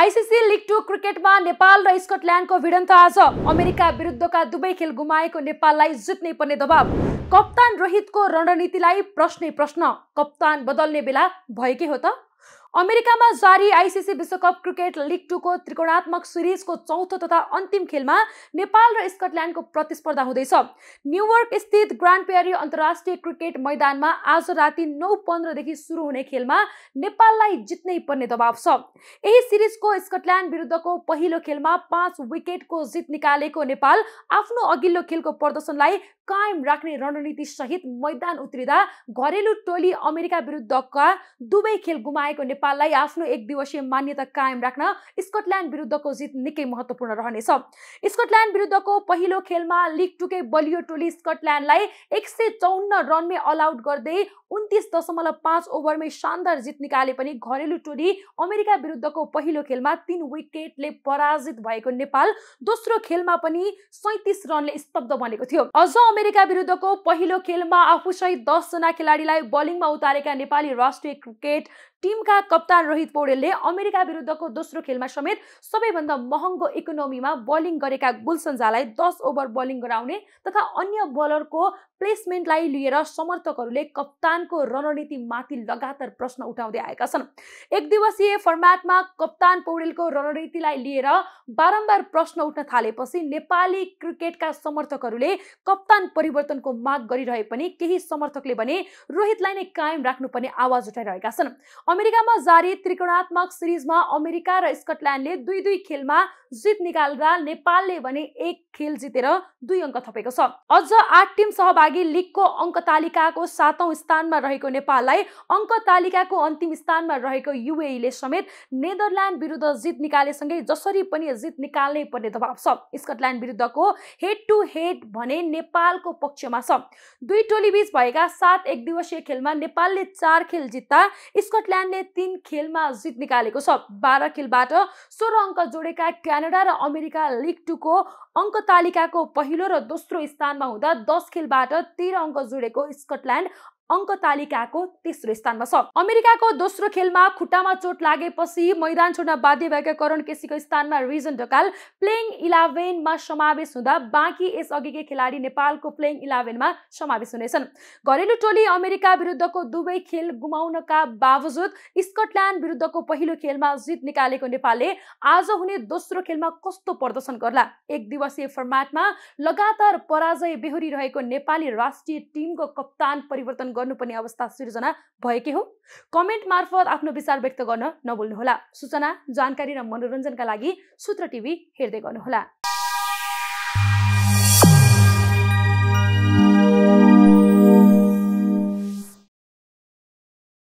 ICC league two क्रिकेटमा नेपाल र स्कटल्यान्डको भिडन्त आज अमेरिका विरुद्धका दुवै खेल गुमाएको नेपाललाई जित्नै पर्ने दबाव कप्तान रोहितको रणनीतिलाई प्रश्नै प्रश्न कप्तान बदल्ने बेला भएकै हो त अमेरिकामा जारी आइसिसी विश्वकप क्रिकेट लिग टूको त्रिकोणात्मक सिरिजको चौथो तथा अन्तिम खेलमा नेपाल र स्कटल्यान्डको प्रतिस्पर्धा हुँदैछ न्युयोर्क स्थित ग्रान्ड पेयरी अन्तर्राष्ट्रिय क्रिकेट मैदानमा आज राति नौ पन्ध्रदेखि सुरु हुने खेलमा नेपाललाई जित्नै पर्ने दबाव छ यही सिरिजको स्कटल्यान्ड विरुद्धको पहिलो खेलमा पाँच विकेटको जित निकालेको नेपाल आफ्नो अघिल्लो खेलको प्रदर्शनलाई कायम राख्ने रणनीति सहित मैदान उत्रिँदा घरेलु टोली अमेरिका विरुद्धका दुवै खेल गुमाएको नेपाललाई आफ्नो एक दिवसीय मान्यता कायम राख्न स्कटल्यान्ड विरुद्धको जित निकै महत्त्वपूर्ण रहनेछ स्कटल्यान्ड विरुद्धको पहिलो खेलमा लिग टुकै बलियो टोली स्कटल्यान्डलाई एक सय चौन्न रनमै अल आउट गर्दै उन्तिस दशमलव पाँच ओभरमै शानदार जित निकाले पनि घरेलु टोली अमेरिका विरुद्धको पहिलो खेलमा तीन विकेटले पराजित भएको नेपाल दोस्रो खेलमा पनि सैतिस रनले स्तब्ध बनेको थियो अझ अमेरिका विरुद्धको पहिलो खेलमा आफूसहित दसजना खेलाडीलाई बलिङमा उतारेका नेपाली राष्ट्रिय क्रिकेट टिमका कप्तान रोहित पौडेलले अमेरिका विरुद्धको दोस्रो खेलमा समेत सबैभन्दा महँगो इकोनोमीमा बलिङ गरेका गुलसन्जालाई दस ओभर बलिङ गराउने तथा अन्य बलरको प्लेसमेन्टलाई लिएर समर्थकहरूले कप्तानको रणनीतिमाथि लगातार प्रश्न उठाउँदै आएका छन् एक दिवसीय फर्मेटमा कप्तान पौडेलको रणनीतिलाई लिएर बारम्बार प्रश्न उठ्न थालेपछि नेपाली क्रिकेटका समर्थकहरूले कप्तान परिवर्तनको माग गरिरहे पनि केही समर्थकले भने रोहितलाई नै कायम राख्नुपर्ने आवाज उठाइरहेका छन् अमेरिकामा जारी त्रिकोणात्मक सिरिजमा अमेरिका र स्कटल्यान्डले दुई दुई खेलमा जित निकाल्दा नेपालले भने एक खेल जितेर दुई अङ्क थपेको छ अझ आठ टिम सहभागी लिगको अङ्क तालिकाको सातौं स्थानमा रहेको नेपाललाई अङ्क तालिकाको अन्तिम स्थानमा रहेको युएले समेत नेदरल्यान्ड विरुद्ध जित निकालेसँगै जसरी पनि जित निकाल्नै पर्ने दबाव छ स्कटल्यान्ड विरुद्धको हेड टु हेड भने नेपालको पक्षमा छ दुई टोली बीच भएका सात एक दिवसीय खेलमा नेपालले चार खेल जित्दा स्कटल्यान्डले तीन तिन खेलमा जित निकालेको छ बाह्र खेलबाट सोह्र अङ्क जोडेका क्यानाडा र अमेरिका लिग टूको अङ्क तालिकाको पहिलो र दोस्रो स्थानमा हुँदा दस खेलबाट तेह्र अङ्क जोडेको स्कटल्यान्ड अङ्क तालिकाको तेस्रो स्थानमा छ अमेरिकाको दोस्रो खेलमा खुट्टामा चोट लागेपछि मैदान छोड्न बाध्य भएका करण केसीको स्थानमा रिजन ढकाल प्लेइङ इलेभेनमा समावेश हुँदा बाँकी यसअघिकै खेलाडी नेपालको प्लेइङ इलेभेनमा समावेश हुनेछन् घरेलु टोली अमेरिका विरुद्धको दुवै खेल गुमाउनका बावजुद स्कटल्यान्ड विरुद्धको पहिलो खेलमा जित निकालेको नेपालले आज हुने दोस्रो खेलमा कस्तो प्रदर्शन गर्ला एक दिवसीय फर्मेटमा लगातार पराजय बेहोरिरहेको नेपाली राष्ट्रिय टिमको कप्तान परिवर्तन गर्नुपर्ने अवस्था सिर्जना भएकै हो कमेन्ट मार्फत आफ्नो विचार व्यक्त गर्न नभुल्नुहोला सूचना जानकारी र मनोरञ्जनका लागि सूत्र टिभी हेर्दै गर्नुहोला